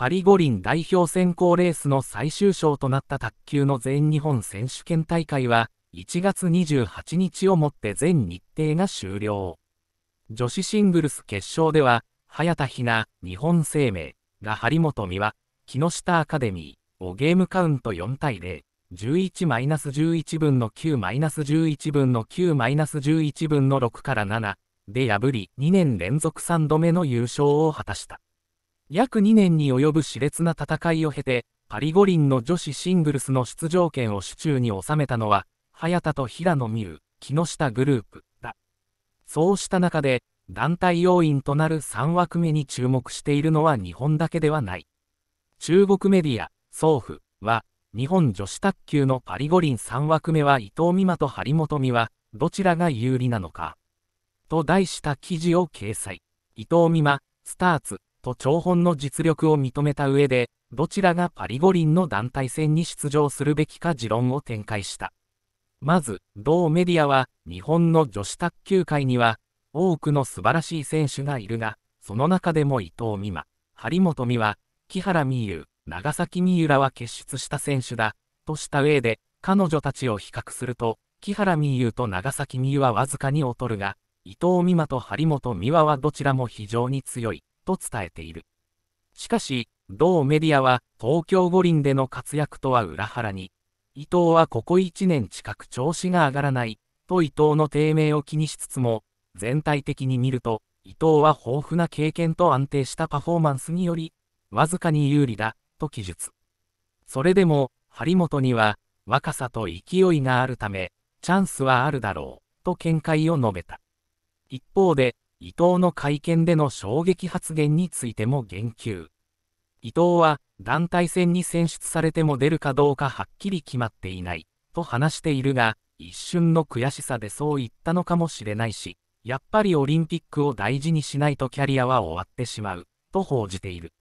パリ五輪代表選考レースの最終章となった卓球の全日本選手権大会は、1月28日をもって全日程が終了。女子シングルス決勝では、早田ひな、日本生命が張本美和、木下アカデミーをゲームカウント4対0、11-11分の9-11分の9-11分の6から7で破り、2年連続3度目の優勝を果たした。約2年に及ぶ熾烈な戦いを経て、パリ五輪の女子シングルスの出場権を手中に収めたのは、早田と平野美宇、木下グループだ。そうした中で、団体要員となる3枠目に注目しているのは日本だけではない。中国メディア、総府は、日本女子卓球のパリ五輪3枠目は伊藤美誠と張本美は、どちらが有利なのか。と題した記事を掲載。伊藤美誠、スターツ、と張本の実力を認めた上で、どちらがパリ五輪の団体戦に出場するべきか持論を展開した。まず、同メディアは、日本の女子卓球界には、多くの素晴らしい選手がいるが、その中でも伊藤美誠、張本美和、木原美優、長崎美優らは結出した選手だ、とした上で、彼女たちを比較すると、木原美優と長崎美優はわずかに劣るが、伊藤美誠と張本美和はどちらも非常に強い。と伝えている。しかし、同メディアは東京五輪での活躍とは裏腹に、伊藤はここ1年近く調子が上がらない、と伊藤の低迷を気にしつつも、全体的に見ると、伊藤は豊富な経験と安定したパフォーマンスにより、わずかに有利だ、と記述。それでも、張本には、若さと勢いがあるため、チャンスはあるだろう、と見解を述べた。一方で、伊藤の会見での衝撃発言についても言及。伊藤は、団体戦に選出されても出るかどうかはっきり決まっていない、と話しているが、一瞬の悔しさでそう言ったのかもしれないし、やっぱりオリンピックを大事にしないとキャリアは終わってしまう、と報じている。